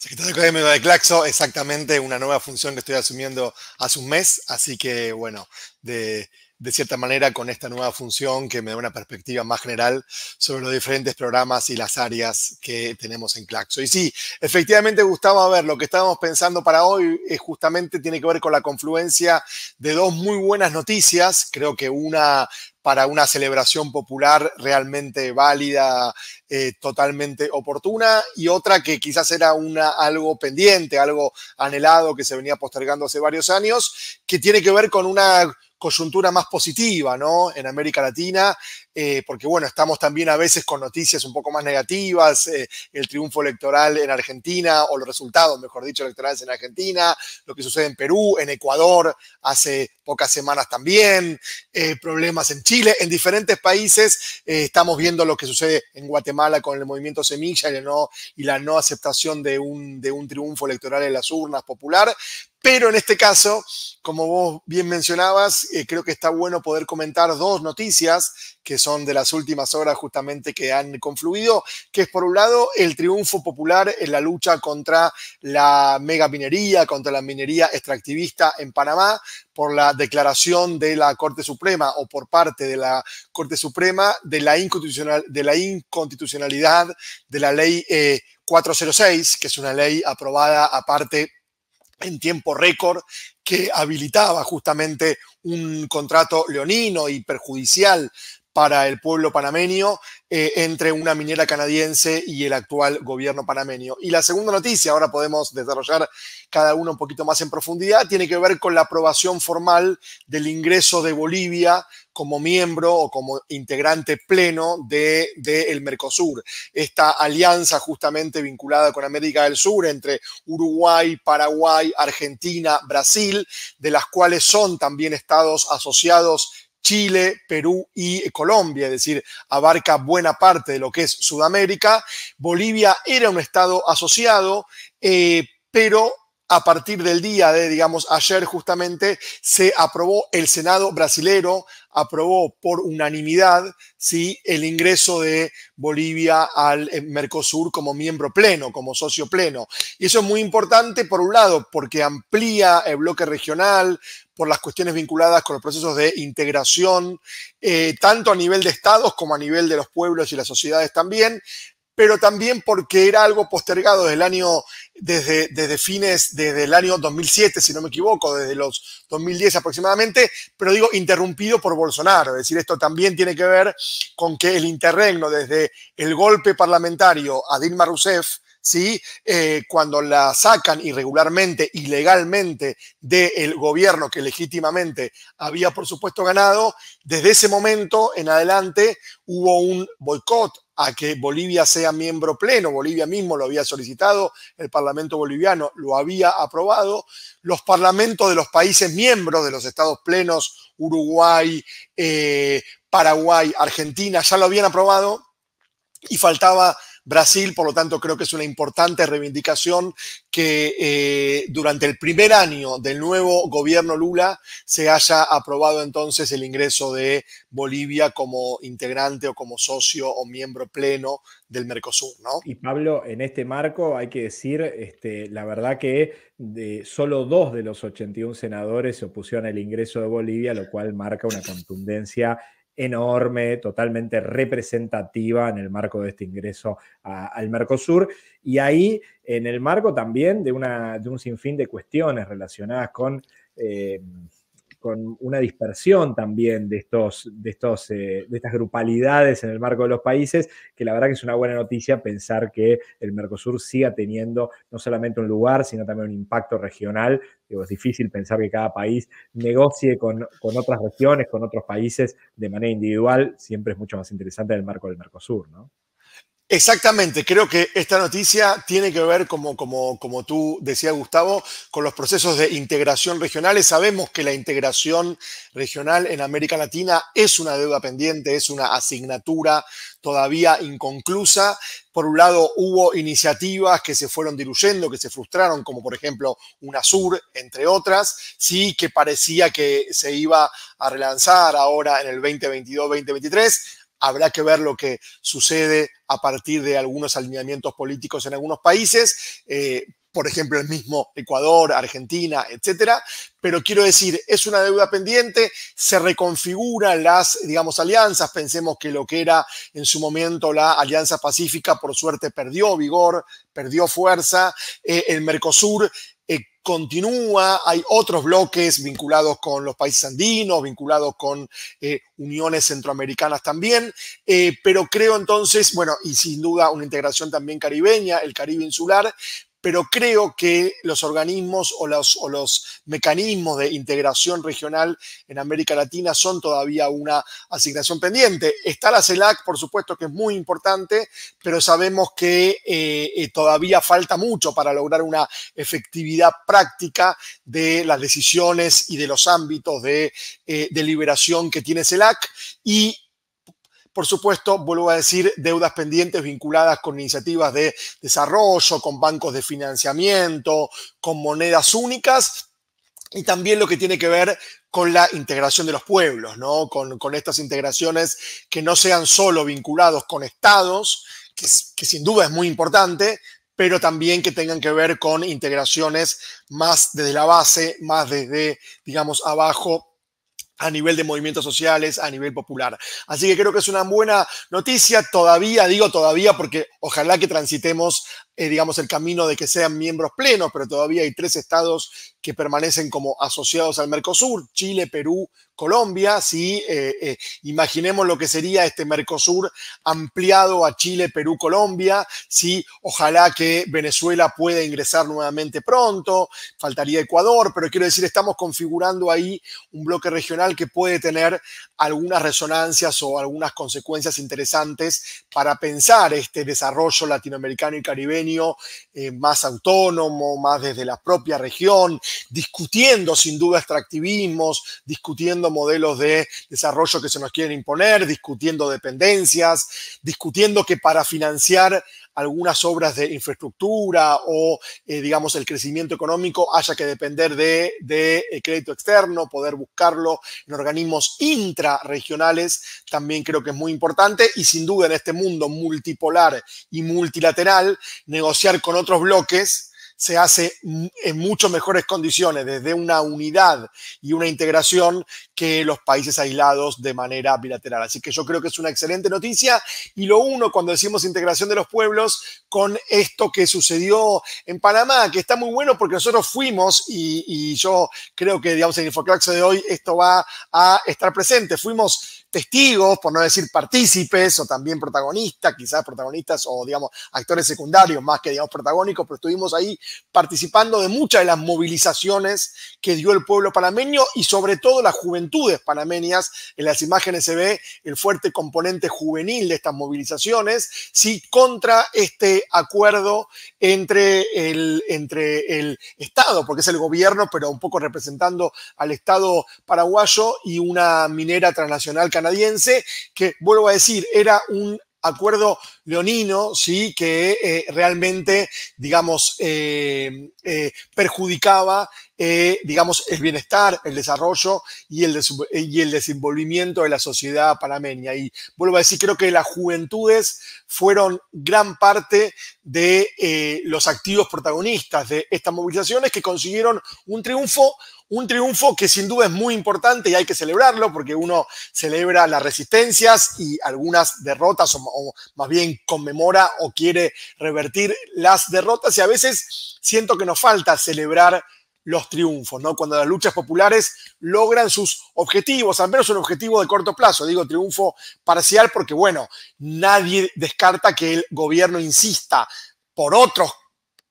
Secretario Académico de Claxo, exactamente una nueva función que estoy asumiendo hace un mes, así que bueno, de, cierta manera con esta nueva función que me da una perspectiva más general sobre los diferentes programas y las áreas que tenemos en Claxo. Y sí, efectivamente Gustavo, a ver, lo que estábamos pensando para hoy es eh, justamente tiene que ver con la confluencia de dos muy buenas noticias, creo que una para una celebración popular realmente válida, eh, totalmente oportuna, y otra que quizás era una, algo pendiente, algo anhelado que se venía postergando hace varios años, que tiene que ver con una coyuntura más positiva, ¿no? En América Latina, eh, porque bueno, estamos también a veces con noticias un poco más negativas, eh, el triunfo electoral en Argentina, o los resultados, mejor dicho, electorales en Argentina, lo que sucede en Perú, en Ecuador, hace pocas semanas también, eh, problemas en Chile, en diferentes países, estamos viendo lo que sucede en Guatemala con el movimiento Semilla y, la no aceptación de un, de un triunfo electoral en las urnas popular, pero en este caso, como vos bien mencionabas, eh, creo que está bueno poder comentar dos noticias que son de las últimas horas justamente que han confluido, que es por un lado el triunfo popular en la lucha contra la mega minería, contra la minería extractivista en Panamá, por la declaración de la Corte Suprema o por parte de la Corte Suprema de la, de la inconstitucionalidad de la ley 406, eh, que es una ley aprobada aparte en tiempo récord que habilitaba justamente un contrato leonino y perjudicial para el pueblo panameño eh, entre una minera canadiense y el actual gobierno panameño. Y la segunda noticia, ahora podemos desarrollar cada uno un poquito más en profundidad, tiene que ver con la aprobación formal del ingreso de Bolivia como miembro o como integrante pleno del de, Mercosur. Esta alianza justamente vinculada con América del Sur entre Uruguay, Paraguay, Argentina, Brasil, de las cuales son también estados asociados Chile, Perú y Colombia, es decir, abarca buena parte de lo que es Sudamérica. Bolivia era un estado asociado, eh, pero a partir del día de, digamos, ayer justamente, se aprobó el Senado brasilero aprobó por unanimidad ¿sí? el ingreso de Bolivia al eh, Mercosur como miembro pleno, como socio pleno. Y eso es muy importante, por un lado, porque amplía el bloque regional, por las cuestiones vinculadas con los procesos de integración, eh, tanto a nivel de estados como a nivel de los pueblos y las sociedades también, pero también porque era algo postergado desde el año, desde, fines, desde el año 2007, si no me equivoco, desde los 2010 aproximadamente, pero digo interrumpido por Bolsonaro. Es decir, esto también tiene que ver con que el interregno desde el golpe parlamentario a Dilma Rousseff, ¿sí? Eh, cuando la sacan irregularmente, ilegalmente del gobierno que legítimamente había, por supuesto, ganado, desde ese momento en adelante hubo un boicot a que Bolivia sea miembro pleno. Bolivia mismo lo había solicitado, el Parlamento boliviano lo había aprobado. Los parlamentos de los países miembros de los estados plenos, Uruguay, eh, Paraguay, Argentina, ya lo habían aprobado y faltaba Brasil, por lo tanto creo que es una importante reivindicación que eh, durante el primer año del nuevo gobierno Lula se haya aprobado entonces el ingreso de Bolivia como integrante o como socio o miembro pleno del Mercosur. ¿no? Y Pablo, en este marco hay que decir, este, la verdad que solo dos de los 81 senadores se opusieron al ingreso de Bolivia, lo cual marca una contundencia enorme, totalmente representativa en el marco de este ingreso al Mercosur. Y ahí, en el marco también de, una, de un sinfín de cuestiones relacionadas con... Eh, con una dispersión también de, estos, de, estos, eh, de estas grupalidades en el marco de los países, que la verdad que es una buena noticia pensar que el Mercosur siga teniendo no solamente un lugar, sino también un impacto regional. es difícil pensar que cada país negocie con, con otras regiones, con otros países de manera individual, siempre es mucho más interesante en el marco del Mercosur, ¿no? Exactamente, creo que esta noticia tiene que ver, como, como, como tú decías, Gustavo, con los procesos de integración regionales. Sabemos que la integración regional en América Latina es una deuda pendiente, es una asignatura todavía inconclusa. Por un lado, hubo iniciativas que se fueron diluyendo, que se frustraron, como por ejemplo UNASUR, entre otras, sí que parecía que se iba a relanzar ahora en el 2022-2023 Habrá que ver lo que sucede a partir de algunos alineamientos políticos en algunos países, eh, por ejemplo, el mismo Ecuador, Argentina, etcétera. Pero quiero decir, es una deuda pendiente, se reconfiguran las, digamos, alianzas. Pensemos que lo que era en su momento la Alianza Pacífica, por suerte, perdió vigor, perdió fuerza. Eh, el Mercosur continúa, hay otros bloques vinculados con los países andinos, vinculados con eh, uniones centroamericanas también, eh, pero creo entonces, bueno, y sin duda una integración también caribeña, el Caribe insular, pero creo que los organismos o los, los mecanismos de integración regional en América Latina son todavía una asignación pendiente. Está la CELAC, por supuesto que es muy importante, pero sabemos que eh, eh, todavía falta mucho para lograr una efectividad práctica de las decisiones y de los ámbitos de eh, deliberación que tiene CELAC y por supuesto, vuelvo a decir, deudas pendientes vinculadas con iniciativas de desarrollo, con bancos de financiamiento, con monedas únicas y también lo que tiene que ver con la integración de los pueblos, ¿no? con, estas integraciones que no sean solo vinculados con estados, que, que sin duda es muy importante, pero también que tengan que ver con integraciones más desde la base, más desde, digamos, abajo a nivel de movimientos sociales, a nivel popular. Así que creo que es una buena noticia todavía, digo todavía, porque ojalá que transitemos eh, digamos, el camino de que sean miembros plenos, pero todavía hay tres estados que permanecen como asociados al Mercosur, Chile, Perú, Colombia. Si eh, eh, imaginemos lo que sería este Mercosur ampliado a Chile, Perú, Colombia, si ojalá que Venezuela pueda ingresar nuevamente pronto, faltaría Ecuador, pero quiero decir, estamos configurando ahí un bloque regional que puede tener algunas resonancias o algunas consecuencias interesantes para pensar este desarrollo latinoamericano y caribeño eh, más autónomo, más desde la propia región, discutiendo sin duda extractivismos, discutiendo modelos de desarrollo que se nos quieren imponer, discutiendo dependencias, discutiendo que para financiar algunas obras de infraestructura o, eh, digamos, el crecimiento económico haya que depender de, eh, crédito externo, poder buscarlo en organismos intrarregionales, también creo que es muy importante y sin duda en este mundo multipolar y multilateral, negociar con otros bloques se hace en mucho mejores condiciones desde una unidad y una integración que los países aislados de manera bilateral. Así que yo creo que es una excelente noticia y lo uno cuando decimos integración de los pueblos con esto que sucedió en Panamá, que está muy bueno porque nosotros fuimos y, yo creo que, digamos, en Infoclax de hoy esto va a estar presente. Fuimos testigos, por no decir partícipes o también protagonistas, quizás protagonistas o digamos actores secundarios más que digamos protagónicos, pero estuvimos ahí participando de muchas de las movilizaciones que dio el pueblo panameño y sobre todo las juventudes panameñas. En las imágenes se ve el fuerte componente juvenil de estas movilizaciones, sí, contra este acuerdo entre el, entre el Estado, porque es el gobierno, pero un poco representando al Estado paraguayo y una minera transnacional que canadiense, que vuelvo a decir, era un acuerdo leonino, ¿sí? que eh, realmente, digamos, eh, eh, perjudicaba, digamos, el bienestar, el desarrollo y el, y el desenvolvimiento de la sociedad panameña. Y vuelvo a decir, creo que las juventudes fueron gran parte de los activos protagonistas de estas movilizaciones que consiguieron un triunfo un triunfo que sin duda es muy importante y hay que celebrarlo porque uno celebra las resistencias y algunas derrotas o, más bien conmemora o quiere revertir las derrotas y a veces siento que nos falta celebrar los triunfos, ¿no? Cuando las luchas populares logran sus objetivos, al menos un objetivo de corto plazo, digo triunfo parcial porque bueno, nadie descarta que el gobierno insista por otros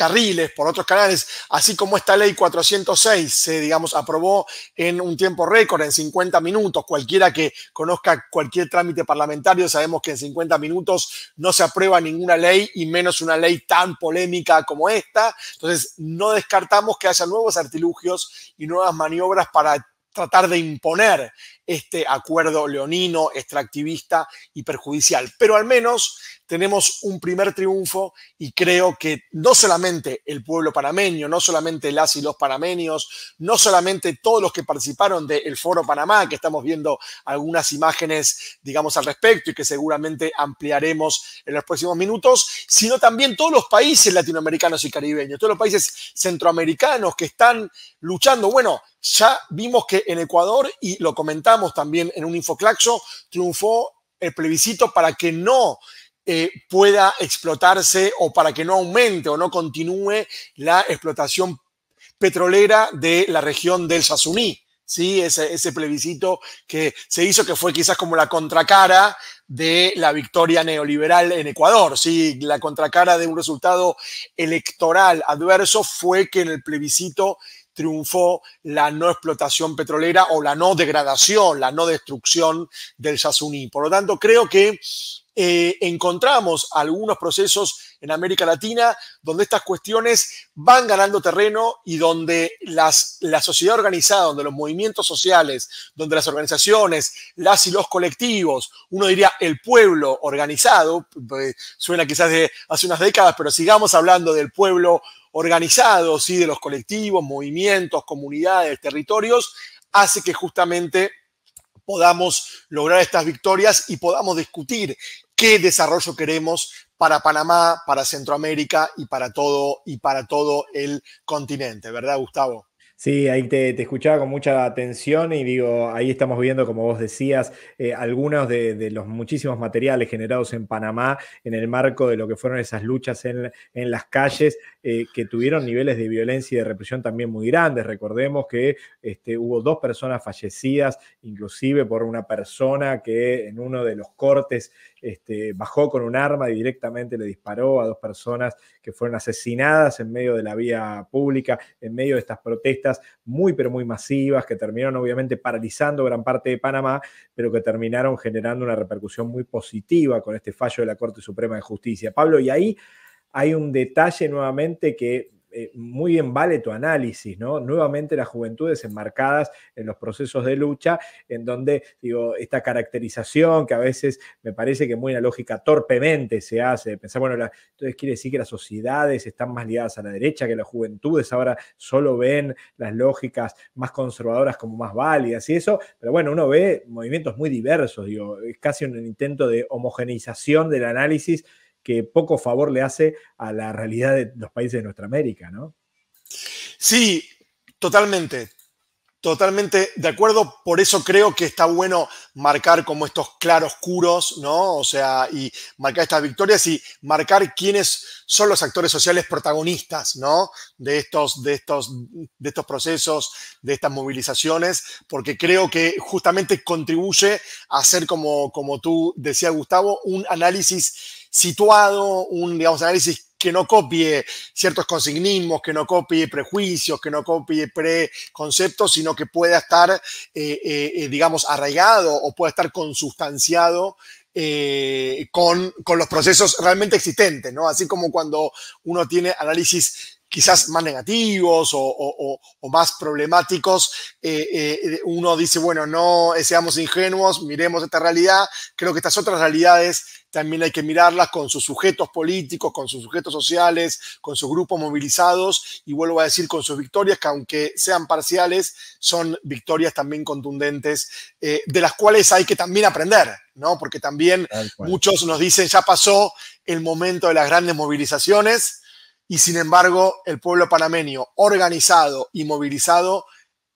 carriles, por otros canales, así como esta ley 406 se, digamos, aprobó en un tiempo récord, en 50 minutos. Cualquiera que conozca cualquier trámite parlamentario sabemos que en 50 minutos no se aprueba ninguna ley y menos una ley tan polémica como esta. Entonces, no descartamos que haya nuevos artilugios y nuevas maniobras para tratar de imponer este acuerdo leonino, extractivista y perjudicial. Pero al menos tenemos un primer triunfo y creo que no solamente el pueblo panameño, no solamente las y los panameños, no solamente todos los que participaron del Foro Panamá, que estamos viendo algunas imágenes, digamos, al respecto y que seguramente ampliaremos en los próximos minutos, sino también todos los países latinoamericanos y caribeños, todos los países centroamericanos que están luchando. Bueno, ya vimos que en Ecuador, y lo comentamos, también en un Infoclaxo, triunfó el plebiscito para que no eh, pueda explotarse o para que no aumente o no continúe la explotación petrolera de la región del Sasuní. ¿sí? Ese, ese, plebiscito que se hizo, que fue quizás como la contracara de la victoria neoliberal en Ecuador, ¿sí? La contracara de un resultado electoral adverso fue que en el plebiscito triunfó la no explotación petrolera o la no degradación, la no destrucción del Yasuní. Por lo tanto, creo que eh, encontramos algunos procesos en América Latina donde estas cuestiones van ganando terreno y donde las, la sociedad organizada, donde los movimientos sociales, donde las organizaciones, las y los colectivos, uno diría el pueblo organizado, eh, suena quizás de hace unas décadas, pero sigamos hablando del pueblo organizados, y de los colectivos, movimientos, comunidades, territorios, hace que justamente podamos lograr estas victorias y podamos discutir qué desarrollo queremos para Panamá, para Centroamérica y para todo, y para todo el continente, ¿verdad, Gustavo? Sí, ahí te, escuchaba con mucha atención y digo, ahí estamos viendo, como vos decías, eh, algunos de, los muchísimos materiales generados en Panamá en el marco de lo que fueron esas luchas en, las calles eh, que tuvieron niveles de violencia y de represión también muy grandes. Recordemos que este, hubo dos personas fallecidas, inclusive por una persona que en uno de los cortes este, bajó con un arma y directamente le disparó a dos personas que fueron asesinadas en medio de la vía pública, en medio de estas protestas muy, pero muy masivas, que terminaron obviamente paralizando gran parte de Panamá, pero que terminaron generando una repercusión muy positiva con este fallo de la Corte Suprema de Justicia. Pablo, y ahí hay un detalle nuevamente que eh, muy bien vale tu análisis, ¿no? Nuevamente las juventudes enmarcadas en los procesos de lucha, en donde, digo, esta caracterización que a veces me parece que muy lógica torpemente se hace, pensar, bueno, entonces quiere decir que las sociedades están más ligadas a la derecha, que las juventudes ahora solo ven las lógicas más conservadoras como más válidas y eso, pero bueno, uno ve movimientos muy diversos, digo, es casi un intento de homogeneización del análisis que poco favor le hace a la realidad de los países de nuestra América, ¿no? Sí, totalmente. Totalmente de acuerdo, por eso creo que está bueno marcar como estos claroscuros, ¿no? O sea, y marcar estas victorias y marcar quiénes son los actores sociales protagonistas, ¿no? De estos, de estos, de estos procesos, de estas movilizaciones, porque creo que justamente contribuye a hacer, como, como tú decías, Gustavo, un análisis situado, un digamos, análisis que no copie ciertos consignismos, que no copie prejuicios, que no copie preconceptos, sino que pueda estar, eh, eh, eh, digamos, arraigado o pueda estar consustanciado con, con, los procesos realmente existentes, ¿no? Así como cuando uno tiene análisis quizás más negativos o, más problemáticos, eh, eh, uno dice, bueno, no eh, seamos ingenuos, miremos esta realidad. Creo que estas otras realidades también hay que mirarlas con sus sujetos políticos, con sus sujetos sociales, con sus grupos movilizados y vuelvo a decir con sus victorias que aunque sean parciales, son victorias también contundentes de las cuales hay que también aprender, ¿no? Porque también muchos nos dicen ya pasó el momento de las grandes movilizaciones, y sin embargo el pueblo panameño organizado y movilizado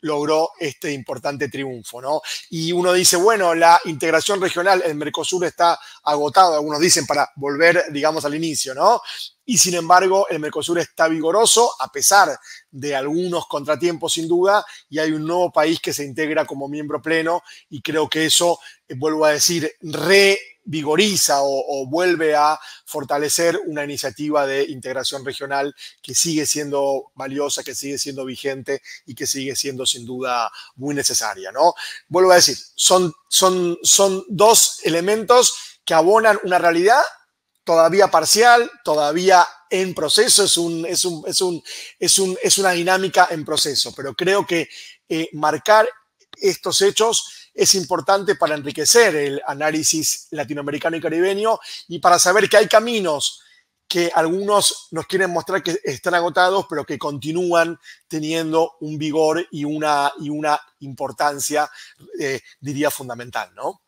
logró este importante triunfo, ¿no? Y uno dice, bueno, la integración regional, el Mercosur está agotado, algunos dicen para volver, digamos, al inicio, ¿no? Y sin embargo, el Mercosur está vigoroso a pesar de algunos contratiempos, sin duda, y hay un nuevo país que se integra como miembro pleno y creo que eso, eh, vuelvo a decir, re vigoriza o, vuelve a fortalecer una iniciativa de integración regional que sigue siendo valiosa, que sigue siendo vigente y que sigue siendo sin duda muy necesaria. ¿no? Vuelvo a decir, son, son, son dos elementos que abonan una realidad todavía parcial, todavía en proceso, es, un, es, un, es, es, una dinámica en proceso, pero creo que eh, marcar estos hechos es importante para enriquecer el análisis latinoamericano y caribeño y para saber que hay caminos que algunos nos quieren mostrar que están agotados, pero que continúan teniendo un vigor y una, y una importancia, eh, diría, fundamental, ¿no?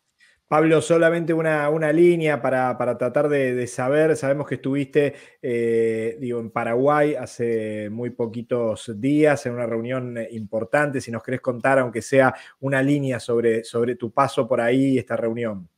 Pablo, solamente una, línea para, tratar de, saber. Sabemos que estuviste eh, digo, en Paraguay hace muy poquitos días, en una reunión importante. Si nos querés contar, aunque sea una línea sobre, sobre tu paso por ahí, esta reunión.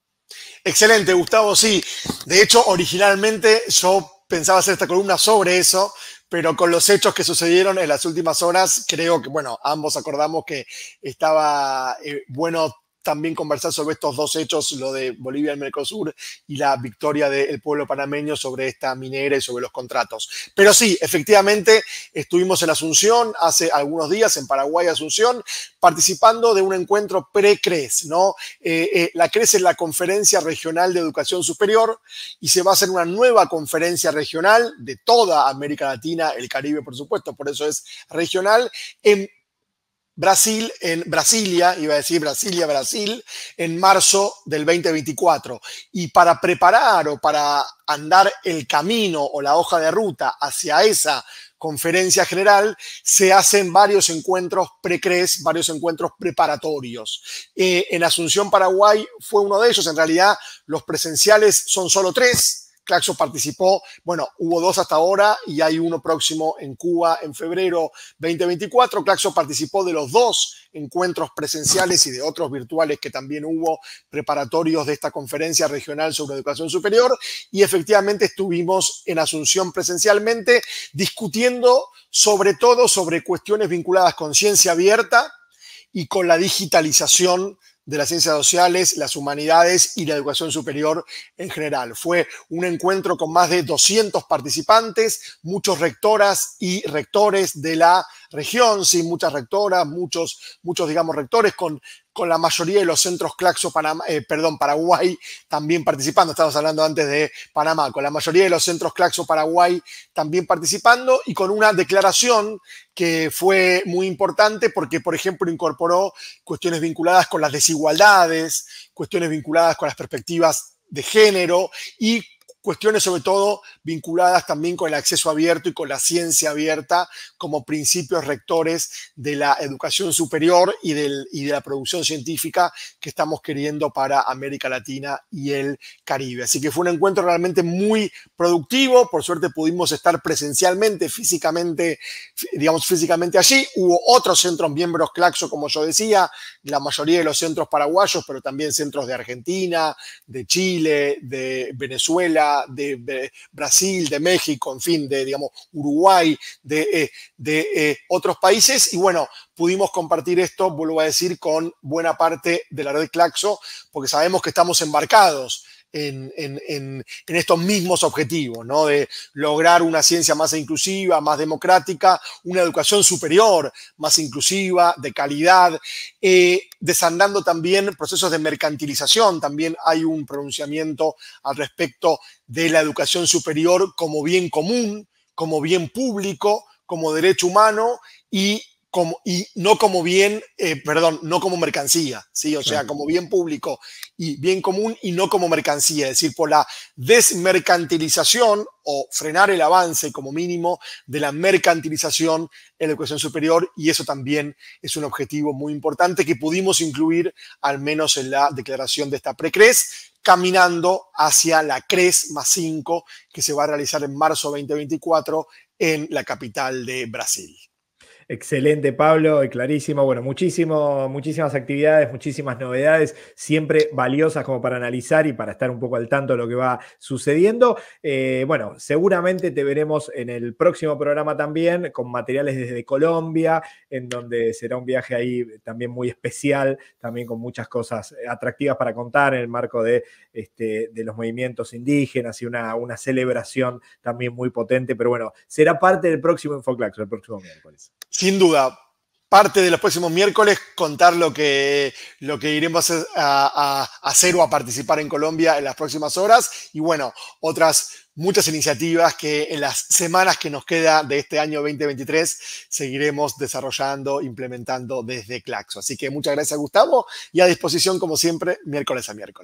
Excelente, Gustavo, sí. De hecho, originalmente yo pensaba hacer esta columna sobre eso, pero con los hechos que sucedieron en las últimas horas, creo que, bueno, ambos acordamos que estaba eh, bueno también conversar sobre estos dos hechos, lo de Bolivia y Mercosur y la victoria del pueblo panameño sobre esta minera y sobre los contratos. Pero sí, efectivamente, estuvimos en Asunción hace algunos días, en Paraguay, Asunción, participando de un encuentro pre-CRES, ¿no? Eh, eh, la CRES es la Conferencia Regional de Educación Superior y se va a hacer una nueva conferencia regional de toda América Latina, el Caribe, por supuesto, por eso es regional, en Brasil, en Brasilia, iba a decir Brasilia, Brasil, en marzo del 2024. Y para preparar o para andar el camino o la hoja de ruta hacia esa conferencia general, se hacen varios encuentros precres, varios encuentros preparatorios. Eh, en Asunción, Paraguay, fue uno de ellos. En realidad, los presenciales son solo tres Claxo participó, bueno, hubo dos hasta ahora y hay uno próximo en Cuba en febrero 2024. Claxo participó de los dos encuentros presenciales y de otros virtuales que también hubo preparatorios de esta conferencia regional sobre educación superior y efectivamente estuvimos en Asunción presencialmente discutiendo sobre todo sobre cuestiones vinculadas con ciencia abierta y con la digitalización de las ciencias sociales, las humanidades y la educación superior en general. Fue un encuentro con más de 200 participantes, muchos rectoras y rectores de la región, sí, muchas rectoras, muchos, muchos, digamos, rectores con con la mayoría de los centros Claxo, eh, Paraguay también participando, estábamos hablando antes de Panamá, con la mayoría de los centros Claxo Paraguay también participando y con una declaración que fue muy importante porque, por ejemplo, incorporó cuestiones vinculadas con las desigualdades, cuestiones vinculadas con las perspectivas de género y cuestiones sobre todo vinculadas también con el acceso abierto y con la ciencia abierta como principios rectores de la educación superior y, del, y de la producción científica que estamos queriendo para América Latina y el Caribe. Así que fue un encuentro realmente muy productivo, por suerte pudimos estar presencialmente, físicamente, digamos físicamente allí, hubo otros centros miembros Claxo, como yo decía, la mayoría de los centros paraguayos, pero también centros de Argentina, de Chile, de Venezuela, de, Brasil, de México, en fin, de digamos, Uruguay, de, eh, eh, otros países. Y bueno, pudimos compartir esto, vuelvo a decir, con buena parte de la red Claxo, porque sabemos que estamos embarcados en, estos mismos objetivos, ¿no? De lograr una ciencia más inclusiva, más democrática, una educación superior, más inclusiva, de calidad, eh, desandando también procesos de mercantilización. También hay un pronunciamiento al respecto de la educación superior como bien común, como bien público, como derecho humano y como, y no como bien, eh, perdón, no como mercancía, ¿sí? O sea, como bien público y bien común y no como mercancía. Es decir, por la desmercantilización o frenar el avance como mínimo de la mercantilización en la educación superior y eso también es un objetivo muy importante que pudimos incluir al menos en la declaración de esta precres caminando hacia la CRES más 5 que se va a realizar en marzo 2024 en la capital de Brasil. Excelente, Pablo, clarísimo. Bueno, muchísimo, muchísimas actividades, muchísimas novedades, siempre valiosas como para analizar y para estar un poco al tanto de lo que va sucediendo. Eh, bueno, seguramente te veremos en el próximo programa también, con materiales desde Colombia, en donde será un viaje ahí también muy especial, también con muchas cosas eh, atractivas para contar en el marco de, este, de los movimientos indígenas y una, una celebración también muy potente. Pero bueno, será parte del próximo Infoclax, el próximo eso sin duda, parte de los próximos miércoles contar lo que, lo que iremos a, a, hacer o a participar en Colombia en las próximas horas. Y bueno, otras muchas iniciativas que en las semanas que nos queda de este año 2023 seguiremos desarrollando, implementando desde Claxo. Así que muchas gracias, Gustavo, y a disposición, como siempre, miércoles a miércoles.